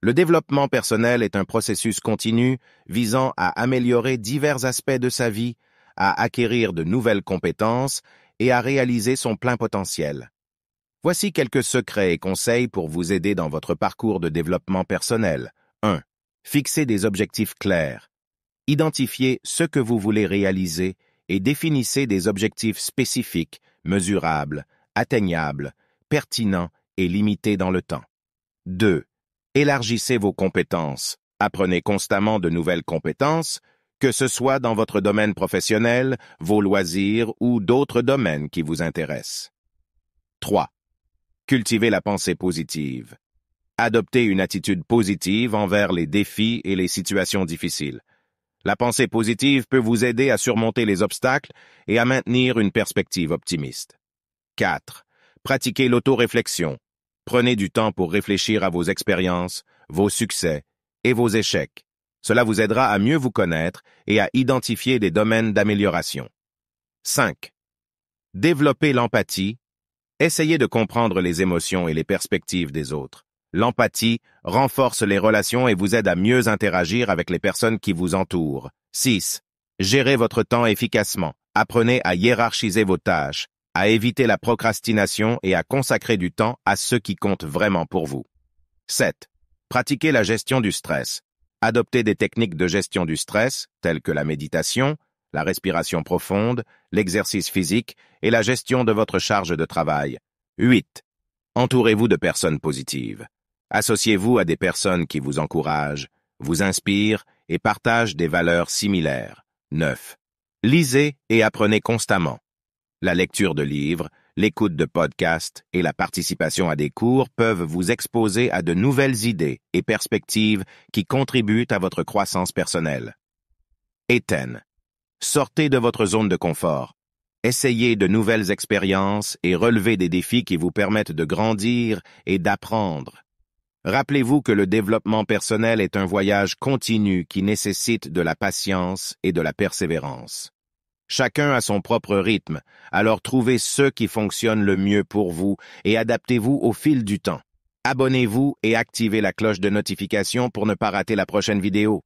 Le développement personnel est un processus continu visant à améliorer divers aspects de sa vie, à acquérir de nouvelles compétences et à réaliser son plein potentiel. Voici quelques secrets et conseils pour vous aider dans votre parcours de développement personnel. 1. Fixez des objectifs clairs. Identifiez ce que vous voulez réaliser et définissez des objectifs spécifiques, mesurables, atteignables, pertinents et limités dans le temps. 2. Élargissez vos compétences, apprenez constamment de nouvelles compétences, que ce soit dans votre domaine professionnel, vos loisirs ou d'autres domaines qui vous intéressent. 3. Cultivez la pensée positive. Adoptez une attitude positive envers les défis et les situations difficiles. La pensée positive peut vous aider à surmonter les obstacles et à maintenir une perspective optimiste. 4. Pratiquez l'autoréflexion. Prenez du temps pour réfléchir à vos expériences, vos succès et vos échecs. Cela vous aidera à mieux vous connaître et à identifier des domaines d'amélioration. 5. Développez l'empathie. Essayez de comprendre les émotions et les perspectives des autres. L'empathie renforce les relations et vous aide à mieux interagir avec les personnes qui vous entourent. 6. Gérez votre temps efficacement. Apprenez à hiérarchiser vos tâches à éviter la procrastination et à consacrer du temps à ce qui compte vraiment pour vous. 7. Pratiquez la gestion du stress. Adoptez des techniques de gestion du stress, telles que la méditation, la respiration profonde, l'exercice physique et la gestion de votre charge de travail. 8. Entourez-vous de personnes positives. Associez-vous à des personnes qui vous encouragent, vous inspirent et partagent des valeurs similaires. 9. Lisez et apprenez constamment. La lecture de livres, l'écoute de podcasts et la participation à des cours peuvent vous exposer à de nouvelles idées et perspectives qui contribuent à votre croissance personnelle. Éten. Sortez de votre zone de confort. Essayez de nouvelles expériences et relevez des défis qui vous permettent de grandir et d'apprendre. Rappelez-vous que le développement personnel est un voyage continu qui nécessite de la patience et de la persévérance. Chacun a son propre rythme, alors trouvez ceux qui fonctionnent le mieux pour vous et adaptez-vous au fil du temps. Abonnez-vous et activez la cloche de notification pour ne pas rater la prochaine vidéo.